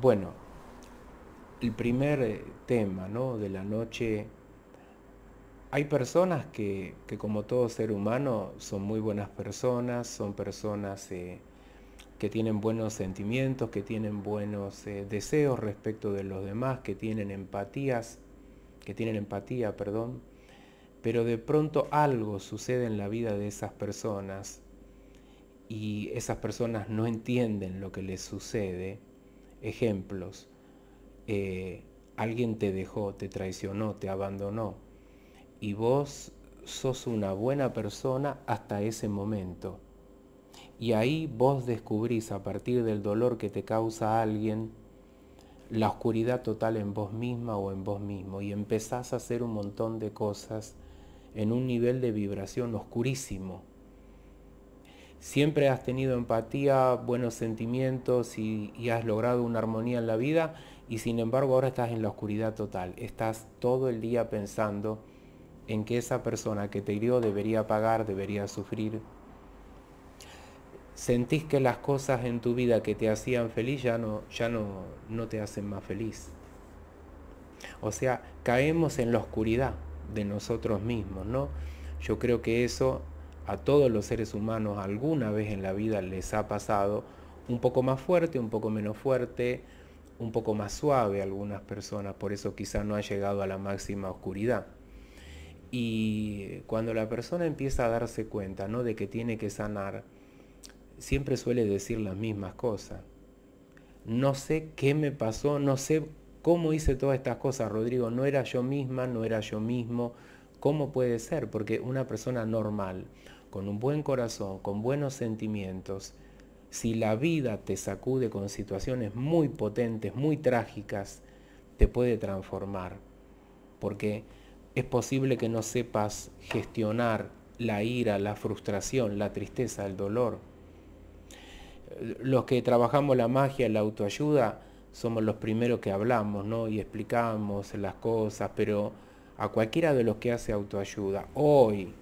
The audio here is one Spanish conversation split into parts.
Bueno, el primer eh, tema ¿no? de la noche, hay personas que, como todo ser humano son muy buenas personas, son personas eh, que tienen buenos sentimientos, que tienen buenos eh, deseos respecto de los demás, que tienen empatías, que tienen empatía, perdón, pero de pronto algo sucede en la vida de esas personas y esas personas no entienden lo que les sucede Ejemplos. Eh, alguien te dejó, te traicionó, te abandonó. Y vos sos una buena persona hasta ese momento. Y ahí vos descubrís a partir del dolor que te causa alguien la oscuridad total en vos misma o en vos mismo y empezás a hacer un montón de cosas en un nivel de vibración oscurísimo siempre has tenido empatía, buenos sentimientos y, has logrado una armonía en la vida y sin embargo ahora estás en la oscuridad total, estás todo el día pensando en que esa persona que te hirió debería pagar, debería sufrir. Sentís que las cosas en tu vida que te hacían feliz ya no, ya no, no te hacen más feliz. O sea, caemos en la oscuridad de nosotros mismos, ¿no? Yo creo que eso a todos los seres humanos alguna vez en la vida les ha pasado, un poco más fuerte, un poco menos fuerte, un poco más suave algunas personas, por eso quizá no ha llegado a la máxima oscuridad. Y cuando la persona empieza a darse cuenta ¿no? de que tiene que sanar, siempre suele decir las mismas cosas. No sé qué me pasó, no sé cómo hice todas estas cosas, Rodrigo, no era yo misma, no era yo mismo. ¿Cómo puede ser? Porque una persona normal, con un buen corazón, con buenos sentimientos, si la vida te sacude con situaciones muy potentes, muy trágicas, te puede transformar. Porque es posible que no sepas gestionar la ira, la frustración, la tristeza, el dolor. Los que trabajamos la magia, la autoayuda, somos los primeros que hablamos ¿no? y explicamos las cosas, pero a cualquiera de los que hace autoayuda, hoy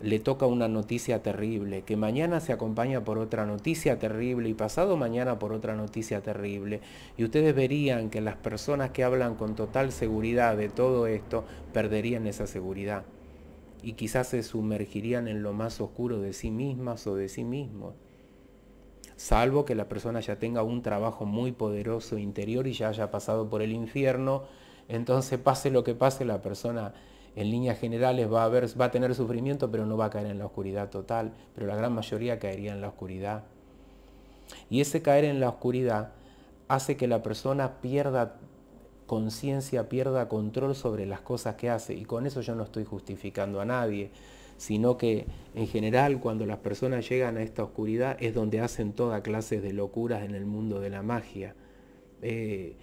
le toca una noticia terrible, que mañana se acompaña por otra noticia terrible y pasado mañana por otra noticia terrible. Y ustedes verían que las personas que hablan con total seguridad de todo esto perderían esa seguridad y quizás se sumergirían en lo más oscuro de sí mismas o de sí mismos. Salvo que la persona ya tenga un trabajo muy poderoso interior y ya haya pasado por el infierno, entonces pase lo que pase la persona en líneas generales va a, haber, va a tener sufrimiento, pero no va a caer en la oscuridad total, pero la gran mayoría caería en la oscuridad. Y ese caer en la oscuridad hace que la persona pierda conciencia, pierda control sobre las cosas que hace. Y con eso yo no estoy justificando a nadie, sino que en general cuando las personas llegan a esta oscuridad es donde hacen toda clase de locuras en el mundo de la magia. Eh,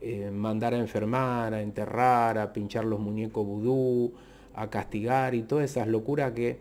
eh, mandar a enfermar, a enterrar, a pinchar los muñecos vudú, a castigar y todas esas locuras que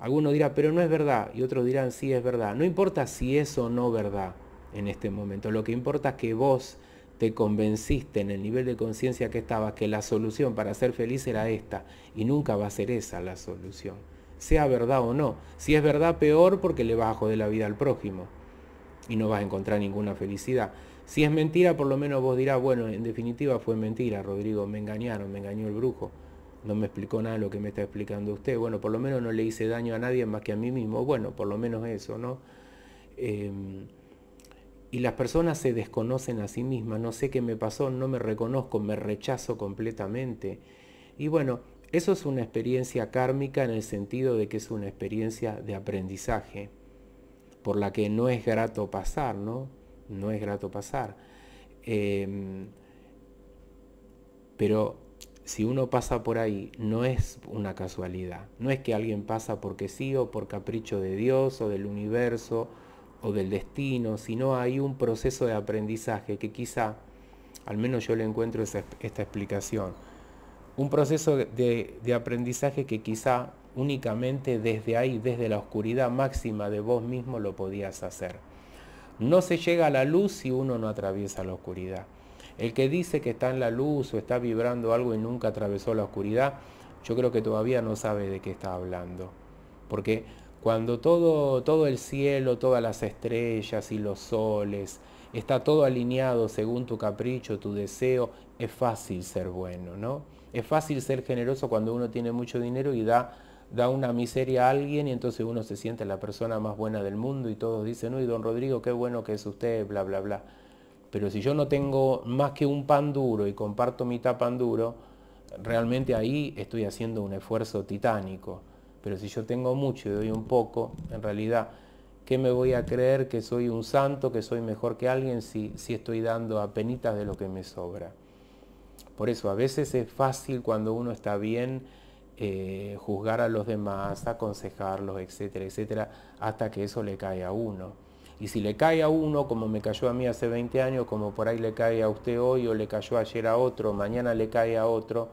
algunos dirán, pero no es verdad, y otros dirán, sí es verdad. No importa si es o no verdad en este momento, lo que importa es que vos te convenciste en el nivel de conciencia que estabas que la solución para ser feliz era esta, y nunca va a ser esa la solución, sea verdad o no. Si es verdad, peor porque le vas a joder la vida al prójimo y no vas a encontrar ninguna felicidad. Si es mentira, por lo menos vos dirás, bueno, en definitiva fue mentira, Rodrigo, me engañaron, me engañó el brujo, no me explicó nada lo que me está explicando usted, bueno, por lo menos no le hice daño a nadie más que a mí mismo, bueno, por lo menos eso, ¿no? Em, y las personas se desconocen a sí mismas, no sé qué me pasó, no me reconozco, me rechazo completamente. Y bueno, eso es una experiencia kármica en el sentido de que es una experiencia de aprendizaje, por la que no es grato pasar, ¿no? no es grato pasar. Em, pero si uno pasa por ahí, no es una casualidad. No es que alguien pasa porque sí o por capricho de Dios o del universo o del destino, sino hay un proceso de aprendizaje que quizá, al menos yo le encuentro esta explicación, un proceso de aprendizaje que quizá únicamente desde ahí, desde la oscuridad máxima de vos mismo lo podías hacer. No se llega a la luz si uno no atraviesa la oscuridad. El que dice que está en la luz o está vibrando algo y nunca atravesó la oscuridad, yo creo que todavía no sabe de qué está hablando. Porque cuando todo, todo el cielo, todas las estrellas y los soles, está todo alineado según tu capricho, tu deseo, es fácil ser bueno, ¿no? Es fácil ser generoso cuando uno tiene mucho dinero y da da una miseria a alguien y entonces uno se siente la persona más buena del mundo y todos dicen, uy, don Rodrigo, qué bueno que es usted, bla, bla, bla. Pero si yo no tengo más que un pan duro y comparto mitad pan duro, realmente ahí estoy haciendo un esfuerzo titánico. Pero si yo tengo mucho y doy un poco, en realidad, ¿qué me voy a creer que soy un santo, que soy mejor que alguien si, si estoy dando a penitas de lo que me sobra? Por eso a veces es fácil cuando uno está bien eh, juzgar a los demás, aconsejarlos, etcétera, etcétera, hasta que eso le cae a uno. Y si le cae a uno, como me cayó a mí hace 20 años, como por ahí le cae a usted hoy o le cayó ayer a otro, mañana le cae a otro,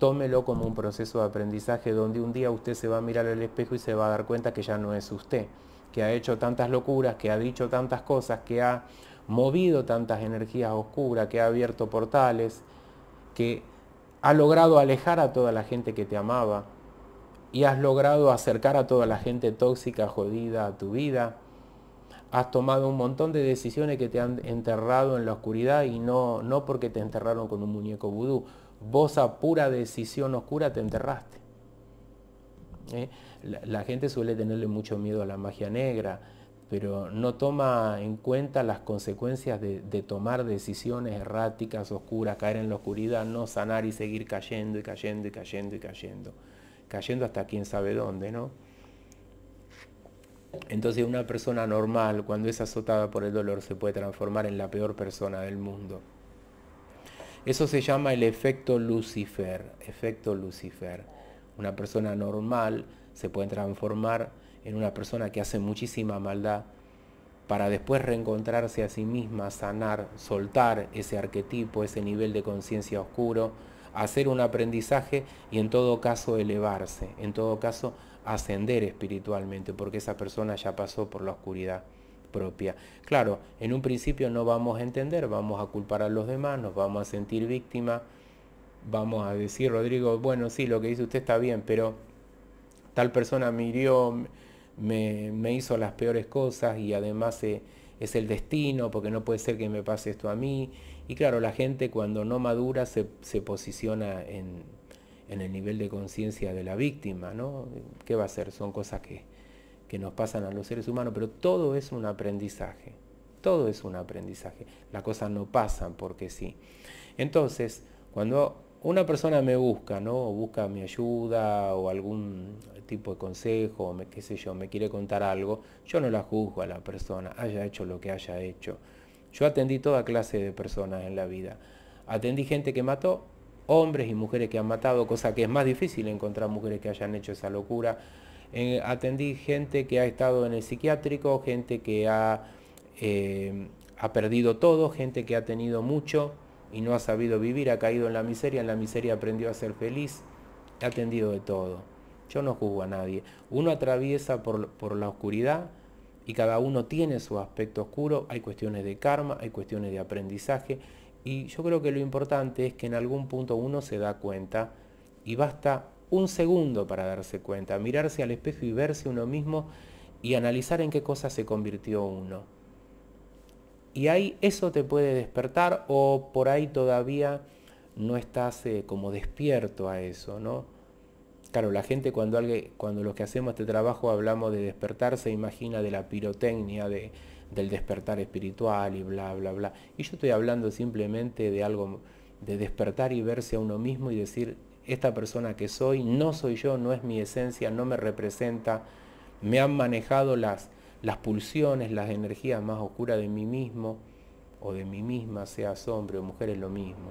tómelo como un proceso de aprendizaje donde un día usted se va a mirar al espejo y se va a dar cuenta que ya no es usted, que ha hecho tantas locuras, que ha dicho tantas cosas, que ha movido tantas energías oscuras, que ha abierto portales, que Has logrado alejar a toda la gente que te amaba y has logrado acercar a toda la gente tóxica, jodida a tu vida. Has tomado un montón de decisiones que te han enterrado en la oscuridad y no, no porque te enterraron con un muñeco vudú. Vos a pura decisión oscura te enterraste. ¿Eh? la gente suele tenerle mucho miedo a la magia negra pero no toma en cuenta las consecuencias de, tomar decisiones erráticas, oscuras, caer en la oscuridad, no sanar y seguir cayendo y cayendo y cayendo y cayendo, cayendo hasta quién sabe dónde, ¿no? Entonces una persona normal, cuando es azotada por el dolor, se puede transformar en la peor persona del mundo. Eso se llama el efecto Lucifer, efecto Lucifer. Una persona normal se puede transformar en una persona que hace muchísima maldad para después reencontrarse a sí misma, sanar, soltar ese arquetipo, ese nivel de conciencia oscuro, hacer un aprendizaje y en todo caso elevarse, en todo caso ascender espiritualmente, porque esa persona ya pasó por la oscuridad propia. Claro, en un principio no vamos a entender, vamos a culpar a los demás, nos vamos a sentir víctima, vamos a decir, Rodrigo, bueno, sí, lo que dice usted está bien, pero tal persona me hirió, me, hizo las peores cosas y además eh, es el destino, porque no puede ser que me pase esto a mí. Y claro, la gente cuando no madura se, posiciona en, el nivel de conciencia de la víctima, ¿no? ¿Qué va a ser? Son cosas que, que nos pasan a los seres humanos, pero todo es un aprendizaje. Todo es un aprendizaje. Las cosas no pasan porque sí. Entonces, cuando una persona me busca, ¿no? O busca mi ayuda o algún tipo de consejo, me, qué sé yo, me quiere contar algo, yo no la juzgo a la persona, haya hecho lo que haya hecho. Yo atendí toda clase de personas en la vida. Atendí gente que mató, hombres y mujeres que han matado, cosa que es más difícil encontrar mujeres que hayan hecho esa locura. Eh, atendí gente que ha estado en el psiquiátrico, gente que ha, eh, ha perdido todo, gente que ha tenido mucho, y no ha sabido vivir, ha caído en la miseria, en la miseria aprendió a ser feliz, ha atendido de todo. Yo no juzgo a nadie. Uno atraviesa por, por la oscuridad y cada uno tiene su aspecto oscuro, hay cuestiones de karma, hay cuestiones de aprendizaje, y yo creo que lo importante es que en algún punto uno se da cuenta y basta un segundo para darse cuenta, mirarse al espejo y verse uno mismo y analizar en qué cosa se convirtió uno. Y ahí eso te puede despertar o por ahí todavía no estás eh, como despierto a eso, ¿no? Claro, la gente cuando, alguien, cuando los que hacemos este trabajo hablamos de despertar se imagina de la pirotecnia, de, del despertar espiritual y bla, bla, bla. Y yo estoy hablando simplemente de algo, de despertar y verse a uno mismo y decir, esta persona que soy no soy yo, no es mi esencia, no me representa, me han manejado las, las pulsiones, las energías más oscuras de mí mismo o de mí misma, seas hombre o mujer, es lo mismo.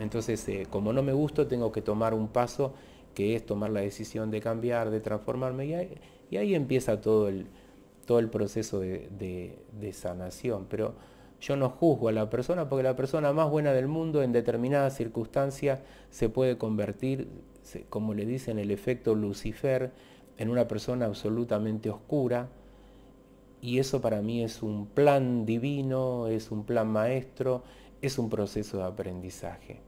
Entonces, eh, como no me gusto, tengo que tomar un paso que es tomar la decisión de cambiar, de transformarme, y ahí, empieza todo el, todo el proceso de, de, de, sanación. Pero yo no juzgo a la persona porque la persona más buena del mundo en determinadas circunstancias se puede convertir, como le dicen el efecto Lucifer, en una persona absolutamente oscura, y eso para mí es un plan divino, es un plan maestro, es un proceso de aprendizaje.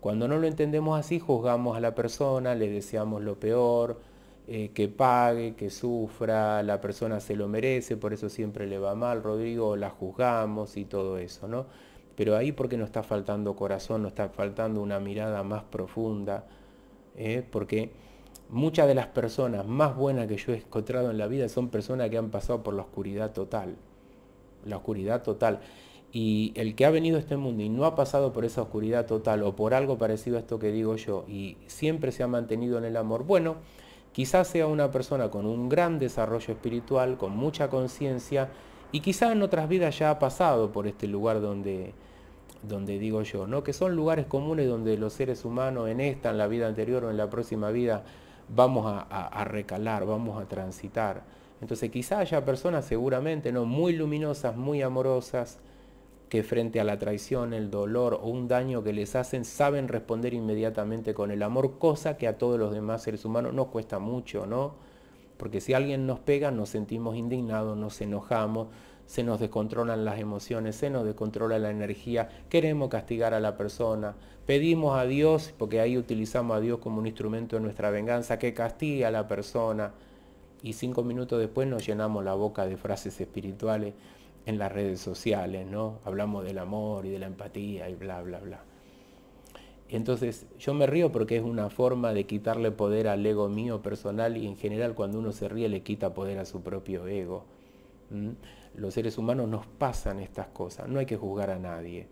Cuando no lo entendemos así, juzgamos a la persona, le deseamos lo peor, eh, que pague, que sufra, la persona se lo merece, por eso siempre le va mal, Rodrigo, la juzgamos y todo eso, ¿no? Pero ahí porque nos está faltando corazón, nos está faltando una mirada más profunda, ¿eh? porque muchas de las personas más buenas que yo he encontrado en la vida son personas que han pasado por la oscuridad total. La oscuridad total. Y el que ha venido a este mundo y no ha pasado por esa oscuridad total o por algo parecido a esto que digo yo y siempre se ha mantenido en el amor, bueno, quizás sea una persona con un gran desarrollo espiritual, con mucha conciencia y quizás en otras vidas ya ha pasado por este lugar donde, donde digo yo, ¿no? que son lugares comunes donde los seres humanos en esta, en la vida anterior o en la próxima vida vamos a, recalar, vamos a transitar. Entonces quizá haya personas seguramente no muy luminosas, muy amorosas, que frente a la traición, el dolor o un daño que les hacen, saben responder inmediatamente con el amor, cosa que a todos los demás seres humanos nos cuesta mucho, ¿no? Porque si alguien nos pega, nos sentimos indignados, nos enojamos, se nos descontrolan las emociones, se nos descontrola la energía, queremos castigar a la persona, pedimos a Dios, porque ahí utilizamos a Dios como un instrumento de nuestra venganza, que castigue a la persona. Y cinco minutos después nos llenamos la boca de frases espirituales en las redes sociales, ¿no? Hablamos del amor y de la empatía y bla, bla, bla. Entonces yo me río porque es una forma de quitarle poder al ego mío personal y en general cuando uno se ríe le quita poder a su propio ego. Mm, los seres humanos nos pasan estas cosas, no hay que juzgar a nadie.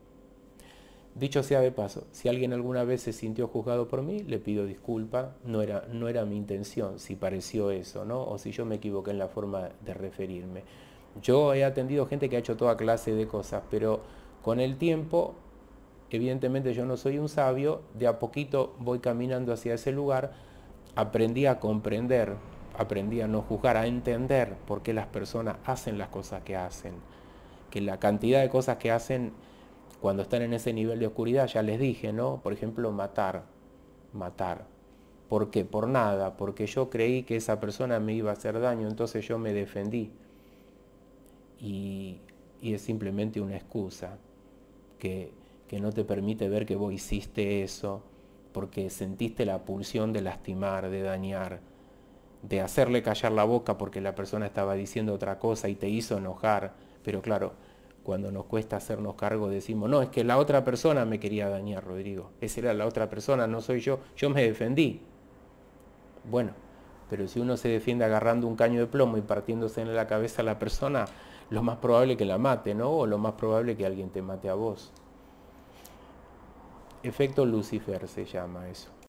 Dicho sea de paso, si alguien alguna vez se sintió juzgado por mí, le pido disculpa, no era, no era mi intención, si pareció eso, ¿no? O si yo me equivoqué en la forma de referirme. Yo he atendido gente que ha hecho toda clase de cosas, pero con el tiempo, evidentemente yo no soy un sabio, de a poquito voy caminando hacia ese lugar, aprendí a comprender aprendí a no juzgar, a entender por qué las personas hacen las cosas que hacen. Que la cantidad de cosas que hacen cuando están en ese nivel de oscuridad, ya les dije, ¿no? Por ejemplo, matar, matar. ¿Por qué? Por nada, porque yo creí que esa persona me iba a hacer daño, entonces yo me defendí. Y, es simplemente una excusa que, que no te permite ver que vos hiciste eso porque sentiste la pulsión de lastimar, de dañar de hacerle callar la boca porque la persona estaba diciendo otra cosa y te hizo enojar, pero claro, cuando nos cuesta hacernos cargo decimos, no, es que la otra persona me quería dañar, Rodrigo, esa era la otra persona, no soy yo, yo me defendí. Bueno, pero si uno se defiende agarrando un caño de plomo y partiéndose en la cabeza a la persona, lo más probable es que la mate, ¿no? O lo más probable que alguien te mate a vos. Efecto Lucifer se llama eso.